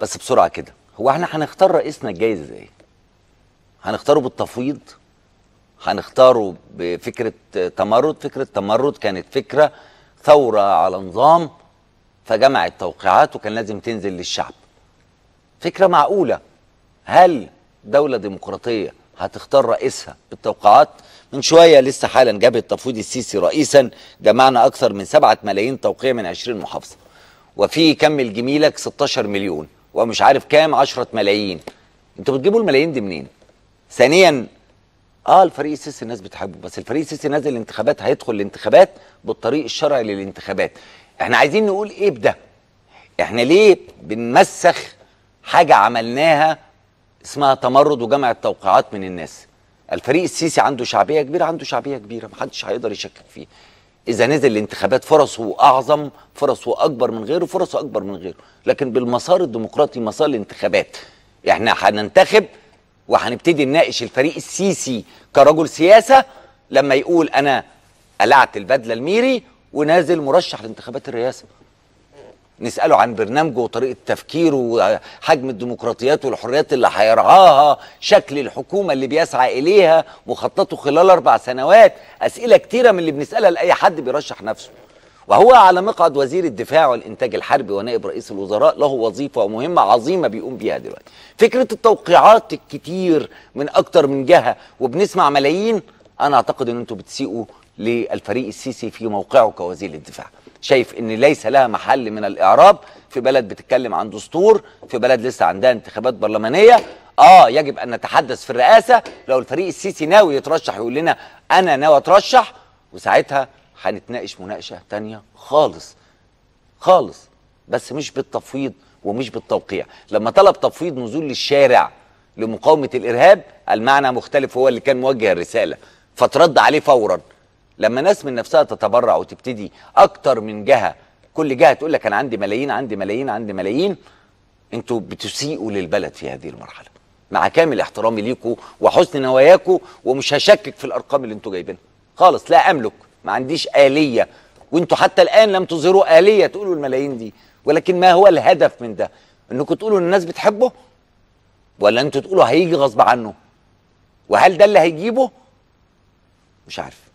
بس بسرعه كده هو احنا هنختار رئيسنا الجاي ازاي؟ هنختاره بالتفويض هنختاره بفكره تمرد فكره تمرد كانت فكره ثوره على نظام فجمعت توقيعات وكان لازم تنزل للشعب فكره معقوله هل دوله ديمقراطيه هتختار رئيسها بالتوقيعات من شويه لسه حالا جاب التفويض السيسي رئيسا جمعنا اكثر من 7 ملايين توقيع من 20 محافظه وفي كمل جميلك 16 مليون ومش عارف كام 10 ملايين انتوا بتجيبوا الملايين دي منين ثانيا اه الفريق السيسي الناس بتحبه بس الفريق السيسي نازل الانتخابات هيدخل الانتخابات بالطريق الشرعي للانتخابات احنا عايزين نقول ايه بده احنا ليه بنمسخ حاجه عملناها اسمها تمرد وجمع التوقعات من الناس الفريق السيسي عنده شعبيه كبيره عنده شعبيه كبيره محدش هيقدر يشكك فيه اذا نزل الانتخابات فرصه اعظم فرصه اكبر من غيره فرصه اكبر من غيره لكن بالمسار الديمقراطي مسار الانتخابات احنا هننتخب وهنبتدي نناقش الفريق السيسي كرجل سياسه لما يقول انا قلعت البدله الميري ونازل مرشح لانتخابات الرئاسه نساله عن برنامجه وطريقه تفكيره وحجم الديمقراطيات والحريات اللي هيرعاها شكل الحكومه اللي بيسعى اليها مخططه خلال اربع سنوات اسئله كتيره من اللي بنسالها لاي حد بيرشح نفسه وهو على مقعد وزير الدفاع والانتاج الحربي ونائب رئيس الوزراء له وظيفه ومهمه عظيمه بيقوم بيها دلوقتي فكره التوقيعات الكتير من اكتر من جهه وبنسمع ملايين انا اعتقد ان انتوا بتسيئوا للفريق السيسي في موقعه كوزير الدفاع شايف ان ليس لها محل من الاعراب في بلد بتتكلم عن دستور في بلد لسه عندها انتخابات برلمانيه اه يجب ان نتحدث في الرئاسه لو الفريق السيسي ناوي يترشح يقول لنا انا ناوي اترشح وساعتها هنتناقش مناقشه تانية خالص خالص بس مش بالتفويض ومش بالتوقيع لما طلب تفويض نزول للشارع لمقاومه الارهاب المعنى مختلف هو اللي كان موجه الرساله فترد عليه فورا لما ناس من نفسها تتبرع وتبتدي اكتر من جهه كل جهه تقول لك انا عندي ملايين عندي ملايين عندي ملايين انتوا بتسيئوا للبلد في هذه المرحله مع كامل احترامي ليكوا وحسن نواياكوا ومش هشكك في الارقام اللي انتوا جايبينها خالص لا املك ما عنديش اليه وانتوا حتى الان لم تظهروا اليه تقولوا الملايين دي ولكن ما هو الهدف من ده انكم تقولوا ان الناس بتحبه ولا انتوا تقولوا هيجي غصب عنه وهل ده اللي هيجيبه مش عارف